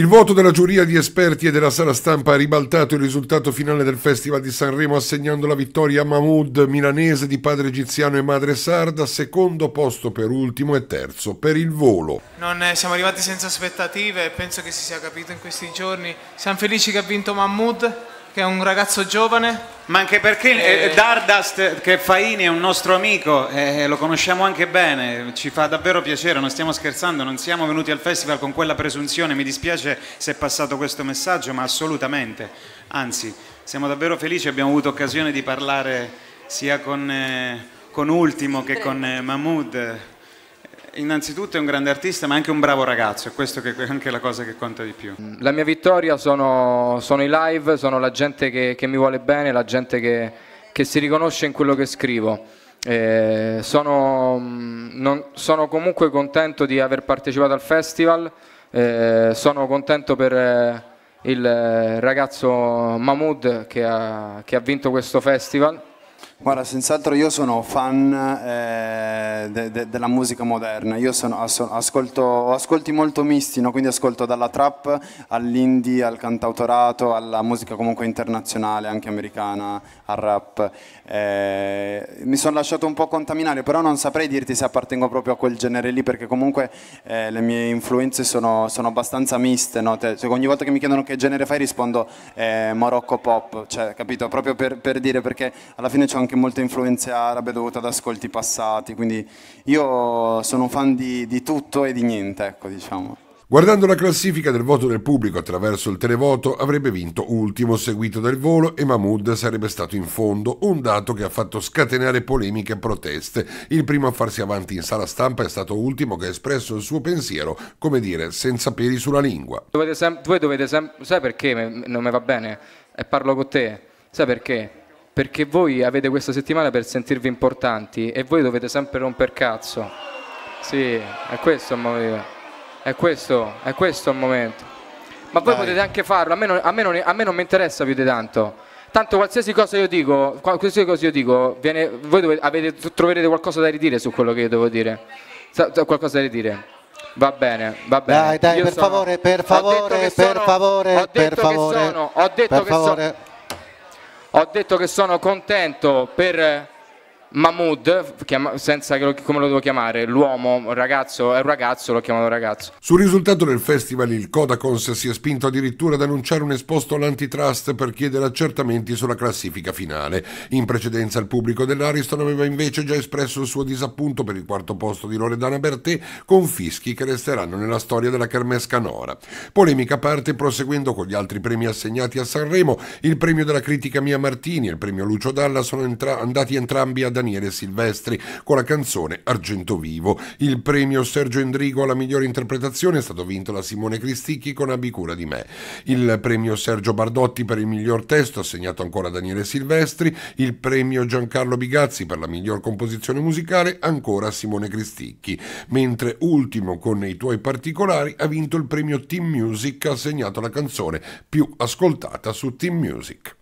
Il voto della giuria di esperti e della sala stampa ha ribaltato il risultato finale del Festival di Sanremo assegnando la vittoria a Mahmoud, milanese di padre egiziano e madre sarda, secondo posto per ultimo e terzo per il volo. Non eh, siamo arrivati senza aspettative penso che si sia capito in questi giorni. Siamo felici che ha vinto Mahmoud, che è un ragazzo giovane. Ma anche perché e... Eh, eh. Dardust, che Faini è un nostro amico, e eh, lo conosciamo anche bene, ci fa davvero piacere, non stiamo scherzando, non siamo venuti al festival con quella presunzione, mi dispiace se è passato questo messaggio, ma assolutamente, anzi, siamo davvero felici, abbiamo avuto occasione di parlare sia con, eh, con Ultimo che con eh, Mahmood innanzitutto è un grande artista ma anche un bravo ragazzo e questa è anche la cosa che conta di più. Mm. La mia vittoria sono, sono i live, sono la gente che, che, mi vuole bene, la gente che, che si riconosce in quello che scrivo. Eh, sono, mm, non, sono, comunque contento di aver partecipato al festival, eh, sono contento per eh, il eh, ragazzo Mahmoud che ha, che ha vinto questo festival. Guarda, senz'altro io sono fan eh, de, de, della musica moderna, io sono, ascolto, ho ascolti molto misti, no? quindi ascolto dalla trap all'indie, al cantautorato, alla musica comunque internazionale, anche americana, al rap. Eh, mi sono lasciato un po' contaminare, però non saprei dirti se appartengo proprio a quel genere lì, perché comunque eh, le mie influenze sono, sono abbastanza miste. No? Cioè, ogni volta che mi chiedono che genere fai rispondo eh, Morocco Pop, cioè, capito? Proprio per, per dire, perché alla fine c'è un anche molta influenza arabe dovute ad ascolti passati, quindi io sono fan di, di tutto e di niente, ecco diciamo. Guardando la classifica del voto del pubblico attraverso il televoto avrebbe vinto ultimo seguito del volo e Mahmoud sarebbe stato in fondo, un dato che ha fatto scatenare polemiche e proteste. Il primo a farsi avanti in sala stampa è stato ultimo che ha espresso il suo pensiero, come dire, senza peli sulla lingua. Dovete voi dovete sempre, sai perché non mi va bene? E parlo con te, sai perché? perché voi avete questa settimana per sentirvi importanti e voi dovete sempre romper cazzo. Sì, è questo il momento. È questo, è questo il momento. Ma voi Dai. potete anche farlo, a me, non, a, me non, a me non mi interessa più di tanto. Tanto qualsiasi cosa io dico, qualsiasi cosa io dico, viene, voi dovete, avete, troverete qualcosa da ridire su quello che io devo dire. Qualcosa da ridire. Va bene, va bene. Dai, dai, per, sono, favore, per favore, per favore, per favore, per favore. Sono, ho detto per che favore. sono ho detto che sono contento per Mahmoud, chiama, senza che lo, come lo devo chiamare, l'uomo, un ragazzo, è un ragazzo, l'ho chiamato ragazzo. Sul risultato del festival il Kodakons si è spinto addirittura ad annunciare un esposto all'antitrust per chiedere accertamenti sulla classifica finale. In precedenza il pubblico dell'Ariston aveva invece già espresso il suo disappunto per il quarto posto di Loredana Bertè con fischi che resteranno nella storia della Kermesse Nora. Polemica a parte proseguendo con gli altri premi assegnati a Sanremo, il premio della critica Mia Martini e il premio Lucio Dalla sono andati entrambi ad Daniele Silvestri con la canzone Argento Vivo. Il premio Sergio Endrigo alla migliore interpretazione è stato vinto da Simone Cristicchi con Abicura di me. Il premio Sergio Bardotti per il miglior testo assegnato ancora a Daniele Silvestri, il premio Giancarlo Bigazzi per la miglior composizione musicale ancora a Simone Cristicchi, mentre ultimo con i tuoi particolari ha vinto il premio Team Music assegnato alla canzone più ascoltata su Team Music.